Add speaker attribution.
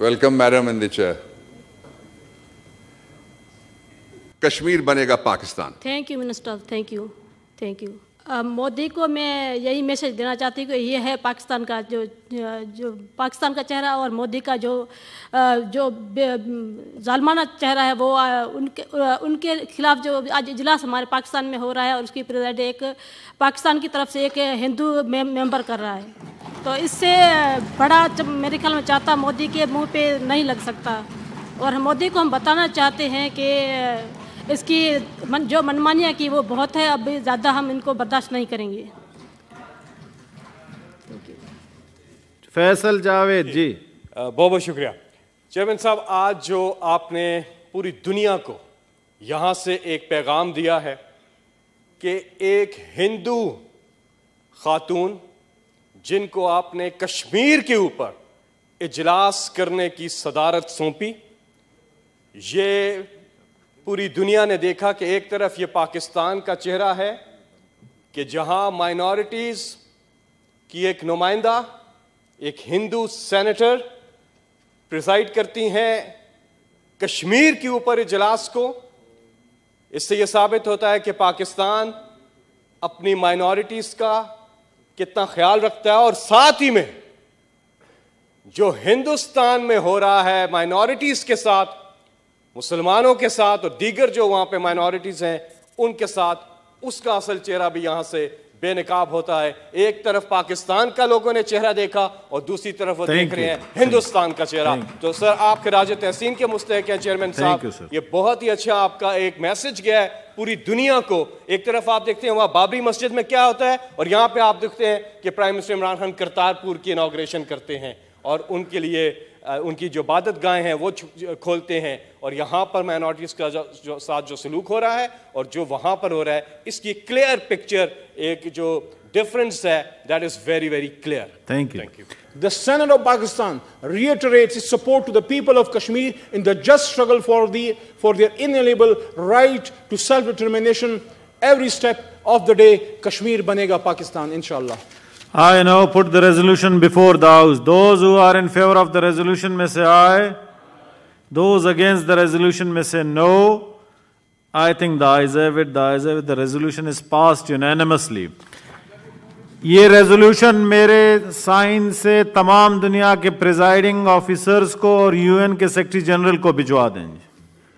Speaker 1: Welcome madam in the chair Kashmir बनेगा Pakistan
Speaker 2: thank you minister thank you thank you Modi को मैं यही मैसेज देना चाहती हूँ कि ये है पाकिस्तान का जो जो पाकिस्तान का चेहरा और मोदी का जो जो जालमाना चेहरा है वो उनके उनके खिलाफ जो आज इजलास हमारे पाकिस्तान में हो रहा है और उसकी प्रेजेंट एक पाकिस्तान की तरफ से एक हिंदू मेंबर कर रहा है तो इससे बड़ा जब मेरे ख्याल में चाहता मोदी के मुंह पे नहीं लग सकता और मोदी को हम बताना चाहते हैं कि इसकी मन जो मनमानियाँ की वो बहुत है अब ज़्यादा हम इनको बर्दाश्त नहीं करेंगे
Speaker 3: फैसल जावेद जी बहुत बहुत
Speaker 4: शुक्रिया चेयरमैन साहब आज जो आपने पूरी दुनिया को यहाँ से एक पैगाम दिया है कि एक हिंदू खातून जिनको आपने कश्मीर के ऊपर इजलास करने की सदारत सौंपी ये पूरी दुनिया ने देखा कि एक तरफ ये पाकिस्तान का चेहरा है कि जहां माइनॉरिटीज़ की एक नुमाइंदा एक हिंदू सेनेटर प्रिजाइड करती हैं कश्मीर के ऊपर इजलास को इससे यह साबित होता है कि पाकिस्तान अपनी माइनॉरिटीज़ का कितना ख्याल रखता है और साथ ही में जो हिंदुस्तान में हो रहा है माइनॉरिटीज के साथ मुसलमानों के साथ और दीगर जो वहां पे माइनॉरिटीज हैं उनके साथ उसका असल चेहरा भी यहां से बेनकाब होता है एक तरफ पाकिस्तान का लोगों ने चेहरा देखा और दूसरी तरफ वो देख रहे हैं हिंदुस्तान का चेहरा तो सर आप खराज तहसीन के मुस्तक हैं चेयरमैन साहब ये बहुत ही अच्छा आपका एक मैसेज गया है पूरी दुनिया को एक तरफ आप देखते हैं वहाँ बाबरी मस्जिद में क्या होता है और यहाँ पे आप देखते हैं कि प्राइम मिनिस्टर इमरान खान करतारपुर की इनाग्रेशन करते हैं और उनके लिए उनकी जो इबादत गाहें हैं वो खोलते हैं और यहाँ पर माइनॉरिटीज का जो, साथ जो सलूक हो रहा है और जो वहाँ पर हो रहा है इसकी क्लियर पिक्चर एक जो डिफरेंस है that is very very clear thank you thank
Speaker 1: you the senate of Pakistan
Speaker 4: reiterates
Speaker 1: is support to the people of Kashmir in the just struggle for the for their inalienable right to self determination every step of the day Kashmir बनेगा पाकिस्तान इनशाला
Speaker 3: I now put the resolution before the House. Those who are in favor of the resolution may say aye. Those against the resolution may say no. I think the ayes have it. The ayes have it. The resolution is passed unanimously. ये resolution मेरे sign से तमाम दुनिया के presiding officers को और UN के secretary general को भिजवा देंगे